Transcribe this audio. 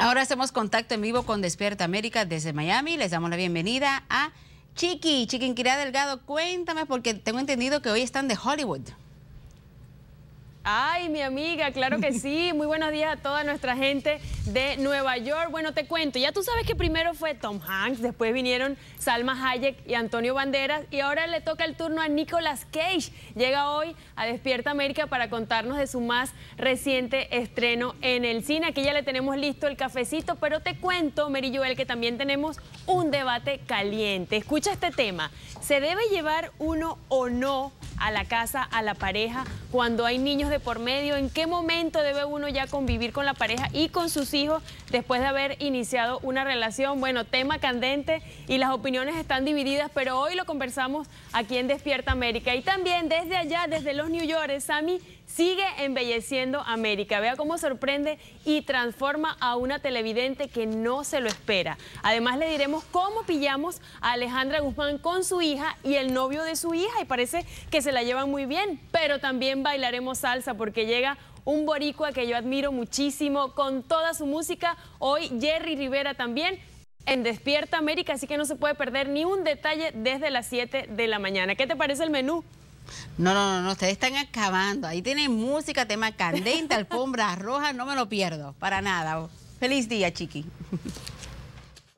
Ahora hacemos contacto en vivo con Despierta América desde Miami. Les damos la bienvenida a Chiqui, Chiquinquirá Delgado. Cuéntame, porque tengo entendido que hoy están de Hollywood. Ay, mi amiga, claro que sí. Muy buenos días a toda nuestra gente de Nueva York. Bueno, te cuento, ya tú sabes que primero fue Tom Hanks, después vinieron Salma Hayek y Antonio Banderas y ahora le toca el turno a Nicolas Cage. Llega hoy a Despierta América para contarnos de su más reciente estreno en el cine. Aquí ya le tenemos listo el cafecito, pero te cuento, Mary Joel, que también tenemos un debate caliente. Escucha este tema. ¿Se debe llevar uno o no a la casa, a la pareja, cuando hay niños de por medio, en qué momento debe uno ya convivir con la pareja y con sus hijos después de haber iniciado una relación. Bueno, tema candente y las opiniones están divididas, pero hoy lo conversamos aquí en Despierta América. Y también desde allá, desde los New York, Sami sigue embelleciendo América. Vea cómo sorprende y transforma a una televidente que no se lo espera. Además le diremos cómo pillamos a Alejandra Guzmán con su hija y el novio de su hija y parece que se la llevan muy bien, pero también bailaremos salsa porque llega un boricua que yo admiro muchísimo con toda su música. Hoy Jerry Rivera también en Despierta América, así que no se puede perder ni un detalle desde las 7 de la mañana. ¿Qué te parece el menú? No, no, no, no, ustedes están acabando. Ahí tienen música, tema candente, alfombra roja, no me lo pierdo, para nada. Feliz día, Chiqui.